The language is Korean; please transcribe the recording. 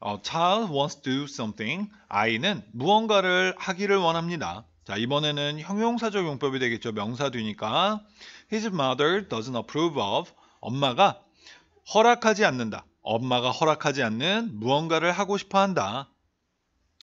어, child wants to do something. 아이는 무언가를 하기를 원합니다. 자, 이번에는 형용사적 용법이 되겠죠. 명사 뒤니까 his mother doesn't approve of 엄마가 허락하지 않는다. 엄마가 허락하지 않는 무언가를 하고 싶어 한다.